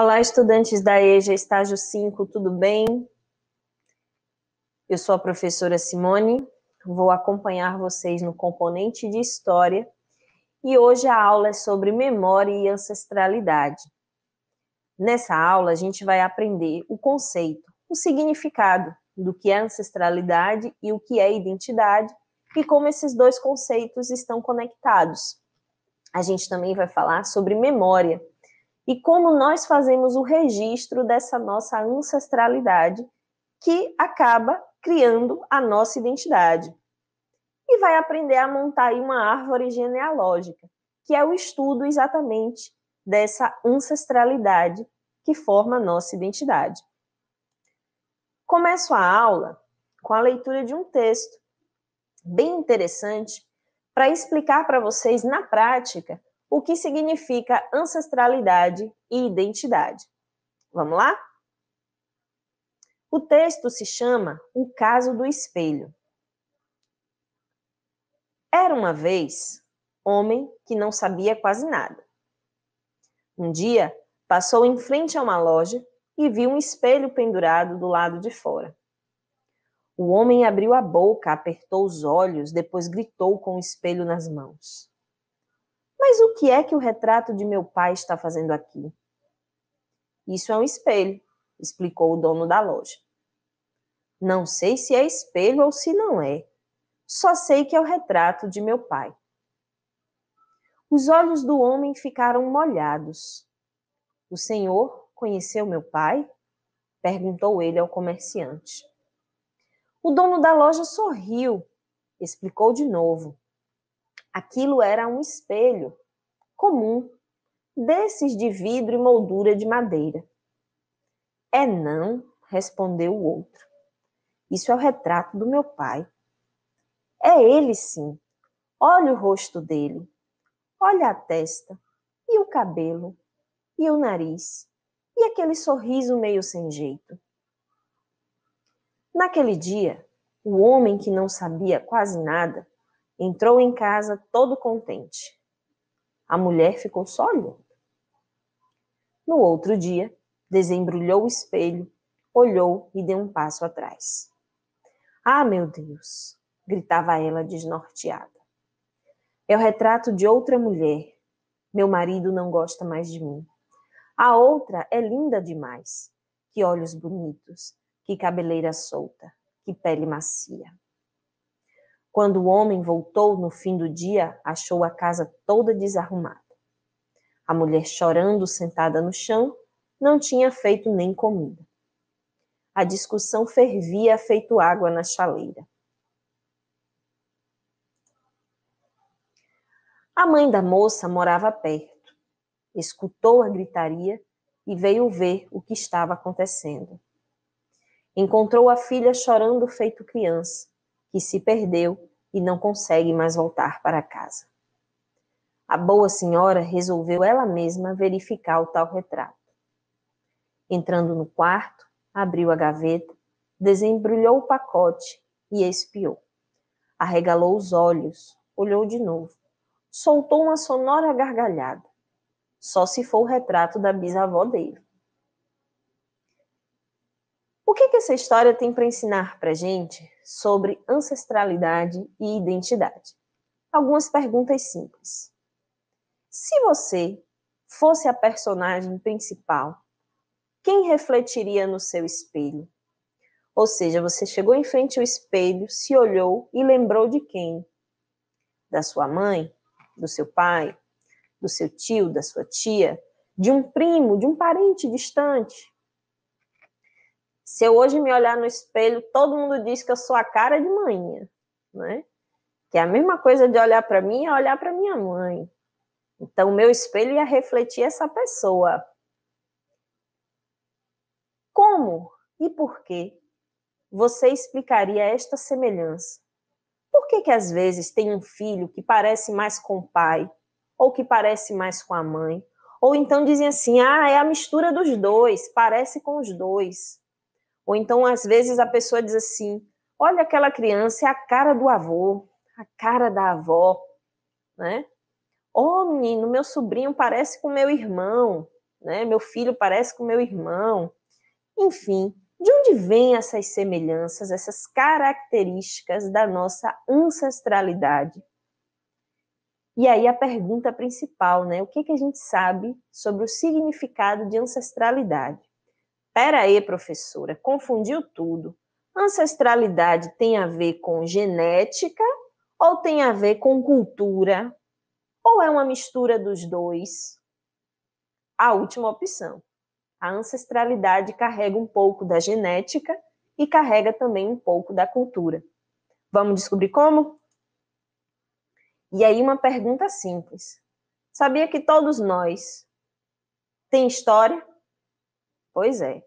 Olá, estudantes da EJA Estágio 5, tudo bem? Eu sou a professora Simone, vou acompanhar vocês no componente de História e hoje a aula é sobre memória e ancestralidade. Nessa aula, a gente vai aprender o conceito, o significado do que é ancestralidade e o que é identidade e como esses dois conceitos estão conectados. A gente também vai falar sobre memória e como nós fazemos o registro dessa nossa ancestralidade, que acaba criando a nossa identidade. E vai aprender a montar uma árvore genealógica, que é o estudo exatamente dessa ancestralidade que forma a nossa identidade. Começo a aula com a leitura de um texto bem interessante para explicar para vocês na prática o que significa ancestralidade e identidade. Vamos lá? O texto se chama O Caso do Espelho. Era uma vez homem que não sabia quase nada. Um dia, passou em frente a uma loja e viu um espelho pendurado do lado de fora. O homem abriu a boca, apertou os olhos, depois gritou com o espelho nas mãos. Mas o que é que o retrato de meu pai está fazendo aqui? Isso é um espelho, explicou o dono da loja. Não sei se é espelho ou se não é. Só sei que é o retrato de meu pai. Os olhos do homem ficaram molhados. O senhor conheceu meu pai? perguntou ele ao comerciante. O dono da loja sorriu, explicou de novo. Aquilo era um espelho comum, desses de vidro e moldura de madeira. É não, respondeu o outro. Isso é o retrato do meu pai. É ele, sim. Olha o rosto dele. Olha a testa. E o cabelo. E o nariz. E aquele sorriso meio sem jeito. Naquele dia, o homem que não sabia quase nada Entrou em casa todo contente. A mulher ficou só olhando. No outro dia, desembrulhou o espelho, olhou e deu um passo atrás. Ah, meu Deus! gritava ela desnorteada. É o retrato de outra mulher. Meu marido não gosta mais de mim. A outra é linda demais. Que olhos bonitos, que cabeleira solta, que pele macia. Quando o homem voltou no fim do dia, achou a casa toda desarrumada. A mulher, chorando sentada no chão, não tinha feito nem comida. A discussão fervia feito água na chaleira. A mãe da moça morava perto. Escutou a gritaria e veio ver o que estava acontecendo. Encontrou a filha chorando feito criança que se perdeu e não consegue mais voltar para casa. A boa senhora resolveu ela mesma verificar o tal retrato. Entrando no quarto, abriu a gaveta, desembrulhou o pacote e espiou. Arregalou os olhos, olhou de novo, soltou uma sonora gargalhada. Só se for o retrato da bisavó dele. O que, que essa história tem para ensinar para gente sobre ancestralidade e identidade? Algumas perguntas simples. Se você fosse a personagem principal, quem refletiria no seu espelho? Ou seja, você chegou em frente ao espelho, se olhou e lembrou de quem? Da sua mãe, do seu pai, do seu tio, da sua tia, de um primo, de um parente distante, se eu hoje me olhar no espelho, todo mundo diz que eu sou a cara de manhã, né? Que é a mesma coisa de olhar para mim é olhar para minha mãe. Então, o meu espelho ia refletir essa pessoa. Como e por que você explicaria esta semelhança? Por que, que às vezes tem um filho que parece mais com o pai, ou que parece mais com a mãe? Ou então dizem assim: ah, é a mistura dos dois, parece com os dois. Ou então, às vezes, a pessoa diz assim: olha aquela criança, é a cara do avô, a cara da avó, né? oh, menino, meu sobrinho parece com meu irmão, né? Meu filho parece com meu irmão. Enfim, de onde vêm essas semelhanças, essas características da nossa ancestralidade? E aí a pergunta principal, né? O que, que a gente sabe sobre o significado de ancestralidade? Pera aí, professora, confundiu tudo. Ancestralidade tem a ver com genética ou tem a ver com cultura? Ou é uma mistura dos dois? A última opção. A ancestralidade carrega um pouco da genética e carrega também um pouco da cultura. Vamos descobrir como? E aí, uma pergunta simples. Sabia que todos nós tem história? Pois é.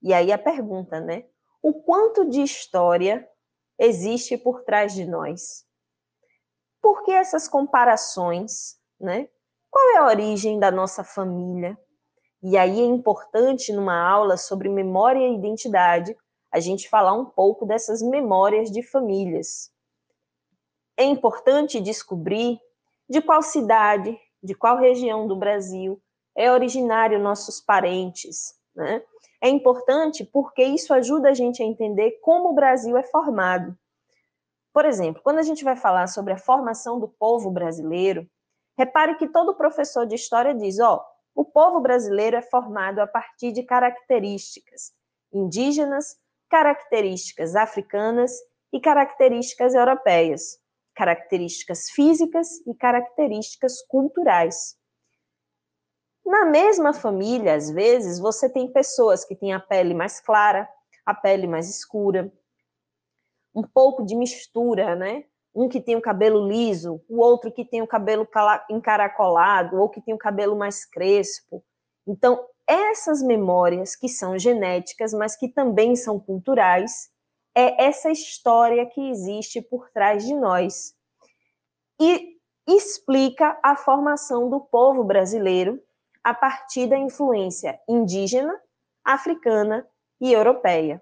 E aí a pergunta, né? O quanto de história existe por trás de nós? Por que essas comparações, né? Qual é a origem da nossa família? E aí é importante numa aula sobre memória e identidade a gente falar um pouco dessas memórias de famílias. É importante descobrir de qual cidade, de qual região do Brasil é originário nossos parentes, né? É importante porque isso ajuda a gente a entender como o Brasil é formado. Por exemplo, quando a gente vai falar sobre a formação do povo brasileiro, repare que todo professor de história diz: ó, o povo brasileiro é formado a partir de características indígenas, características africanas e características europeias, características físicas e características culturais. Na mesma família, às vezes, você tem pessoas que têm a pele mais clara, a pele mais escura, um pouco de mistura, né? Um que tem o cabelo liso, o outro que tem o cabelo encaracolado, ou que tem o cabelo mais crespo. Então, essas memórias que são genéticas, mas que também são culturais, é essa história que existe por trás de nós. E explica a formação do povo brasileiro a partir da influência indígena, africana e europeia.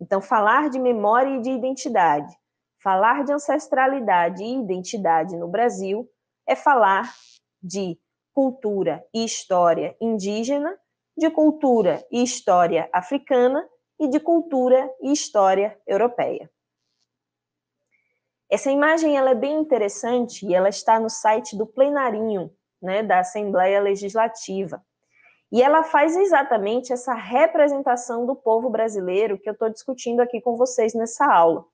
Então, falar de memória e de identidade, falar de ancestralidade e identidade no Brasil é falar de cultura e história indígena, de cultura e história africana e de cultura e história europeia. Essa imagem ela é bem interessante e ela está no site do Plenarinho, né, da Assembleia Legislativa. E ela faz exatamente essa representação do povo brasileiro que eu estou discutindo aqui com vocês nessa aula.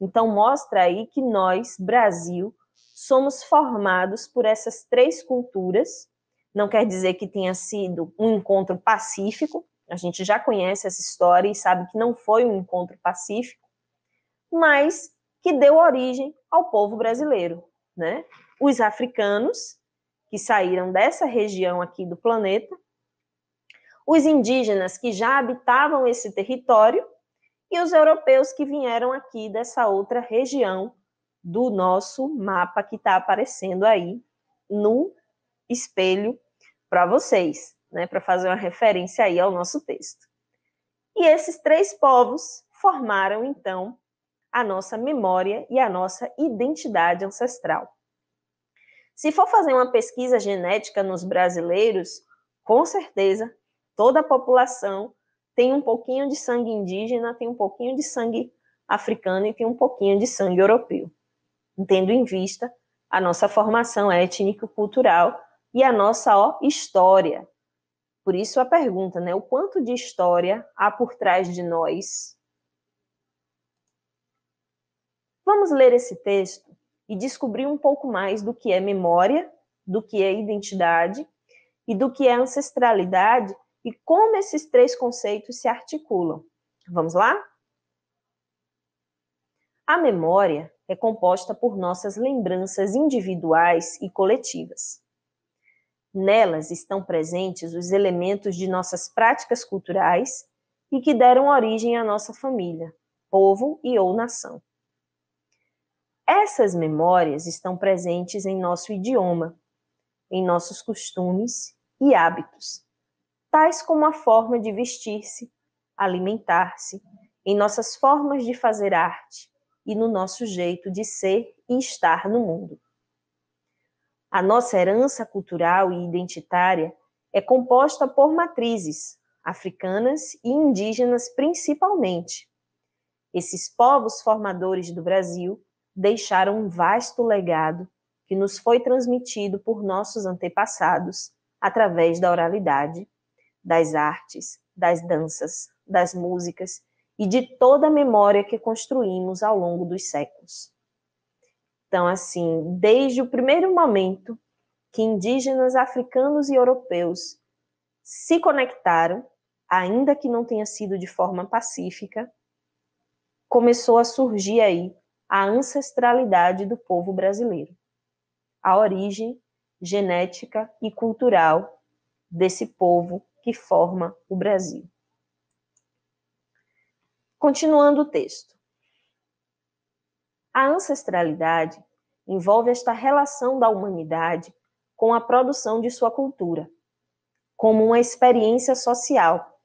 Então, mostra aí que nós, Brasil, somos formados por essas três culturas. Não quer dizer que tenha sido um encontro pacífico, a gente já conhece essa história e sabe que não foi um encontro pacífico, mas que deu origem ao povo brasileiro, né? Os africanos que saíram dessa região aqui do planeta, os indígenas que já habitavam esse território e os europeus que vieram aqui dessa outra região do nosso mapa que está aparecendo aí no espelho para vocês, né, para fazer uma referência aí ao nosso texto. E esses três povos formaram então a nossa memória e a nossa identidade ancestral. Se for fazer uma pesquisa genética nos brasileiros, com certeza toda a população tem um pouquinho de sangue indígena, tem um pouquinho de sangue africano e tem um pouquinho de sangue europeu, tendo em vista a nossa formação étnico-cultural e a nossa ó, história. Por isso a pergunta, né? O quanto de história há por trás de nós? Vamos ler esse texto? e descobrir um pouco mais do que é memória, do que é identidade e do que é ancestralidade e como esses três conceitos se articulam. Vamos lá? A memória é composta por nossas lembranças individuais e coletivas. Nelas estão presentes os elementos de nossas práticas culturais e que deram origem à nossa família, povo e ou nação. Essas memórias estão presentes em nosso idioma, em nossos costumes e hábitos, tais como a forma de vestir-se, alimentar-se, em nossas formas de fazer arte e no nosso jeito de ser e estar no mundo. A nossa herança cultural e identitária é composta por matrizes, africanas e indígenas principalmente. Esses povos formadores do Brasil deixaram um vasto legado que nos foi transmitido por nossos antepassados através da oralidade, das artes, das danças, das músicas e de toda a memória que construímos ao longo dos séculos. Então, assim, desde o primeiro momento que indígenas africanos e europeus se conectaram, ainda que não tenha sido de forma pacífica, começou a surgir aí a ancestralidade do povo brasileiro, a origem genética e cultural desse povo que forma o Brasil. Continuando o texto. A ancestralidade envolve esta relação da humanidade com a produção de sua cultura, como uma experiência social,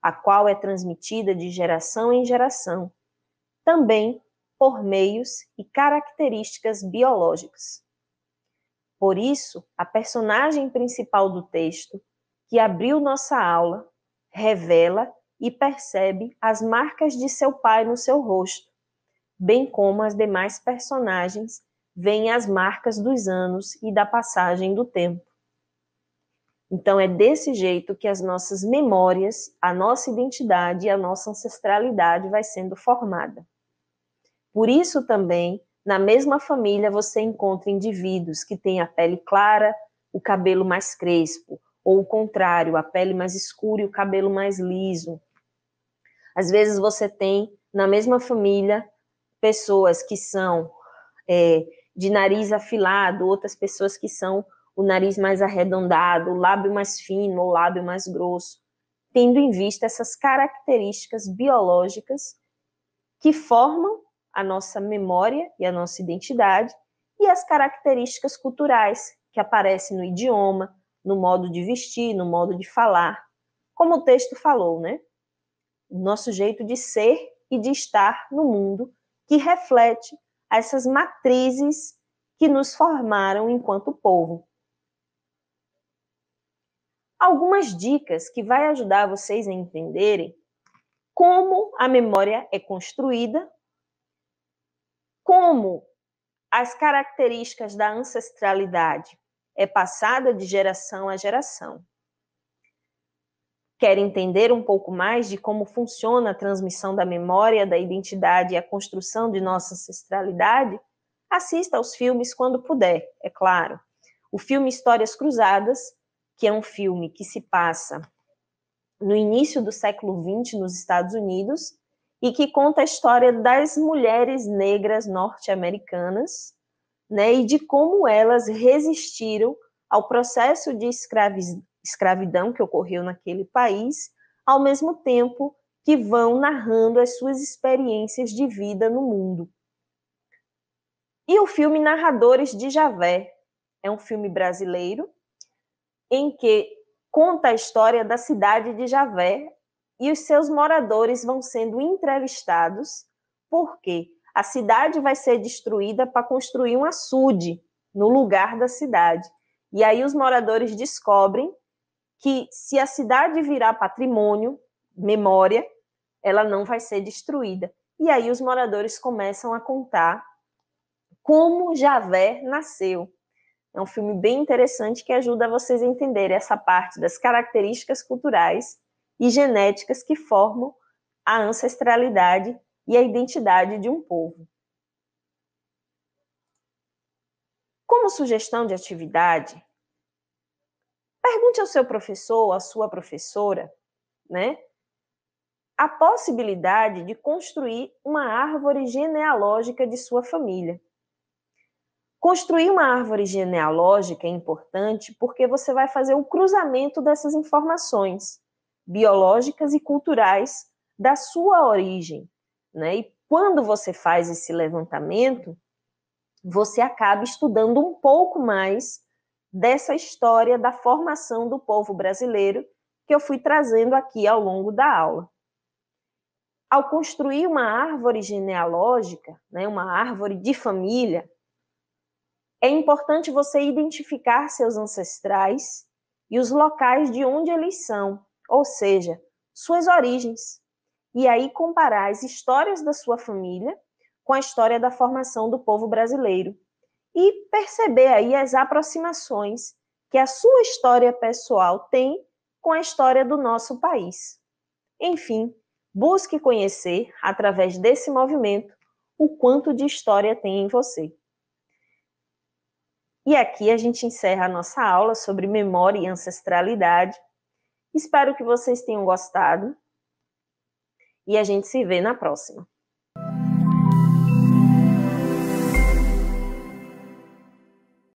a qual é transmitida de geração em geração, também por meios e características biológicas. Por isso, a personagem principal do texto, que abriu nossa aula, revela e percebe as marcas de seu pai no seu rosto, bem como as demais personagens veem as marcas dos anos e da passagem do tempo. Então, é desse jeito que as nossas memórias, a nossa identidade e a nossa ancestralidade vai sendo formada. Por isso também, na mesma família você encontra indivíduos que têm a pele clara, o cabelo mais crespo, ou o contrário, a pele mais escura e o cabelo mais liso. Às vezes você tem na mesma família pessoas que são é, de nariz afilado, outras pessoas que são o nariz mais arredondado, o lábio mais fino, o lábio mais grosso, tendo em vista essas características biológicas que formam a nossa memória e a nossa identidade e as características culturais que aparecem no idioma, no modo de vestir, no modo de falar, como o texto falou, né? Nosso jeito de ser e de estar no mundo que reflete essas matrizes que nos formaram enquanto povo. Algumas dicas que vai ajudar vocês a entenderem como a memória é construída como as características da ancestralidade é passada de geração a geração. Quer entender um pouco mais de como funciona a transmissão da memória, da identidade e a construção de nossa ancestralidade? Assista aos filmes quando puder, é claro. O filme Histórias Cruzadas, que é um filme que se passa no início do século XX nos Estados Unidos, e que conta a história das mulheres negras norte-americanas, né, e de como elas resistiram ao processo de escravidão que ocorreu naquele país, ao mesmo tempo que vão narrando as suas experiências de vida no mundo. E o filme Narradores de Javé é um filme brasileiro em que conta a história da cidade de Javé, e os seus moradores vão sendo entrevistados, porque a cidade vai ser destruída para construir um açude no lugar da cidade. E aí os moradores descobrem que se a cidade virar patrimônio, memória, ela não vai ser destruída. E aí os moradores começam a contar como Javé nasceu. É um filme bem interessante que ajuda vocês a entender essa parte das características culturais e genéticas que formam a ancestralidade e a identidade de um povo. Como sugestão de atividade, pergunte ao seu professor, à sua professora, né, a possibilidade de construir uma árvore genealógica de sua família. Construir uma árvore genealógica é importante porque você vai fazer o cruzamento dessas informações biológicas e culturais da sua origem. Né? E quando você faz esse levantamento, você acaba estudando um pouco mais dessa história da formação do povo brasileiro que eu fui trazendo aqui ao longo da aula. Ao construir uma árvore genealógica, né, uma árvore de família, é importante você identificar seus ancestrais e os locais de onde eles são, ou seja, suas origens. E aí comparar as histórias da sua família com a história da formação do povo brasileiro e perceber aí as aproximações que a sua história pessoal tem com a história do nosso país. Enfim, busque conhecer através desse movimento o quanto de história tem em você. E aqui a gente encerra a nossa aula sobre memória e ancestralidade. Espero que vocês tenham gostado e a gente se vê na próxima.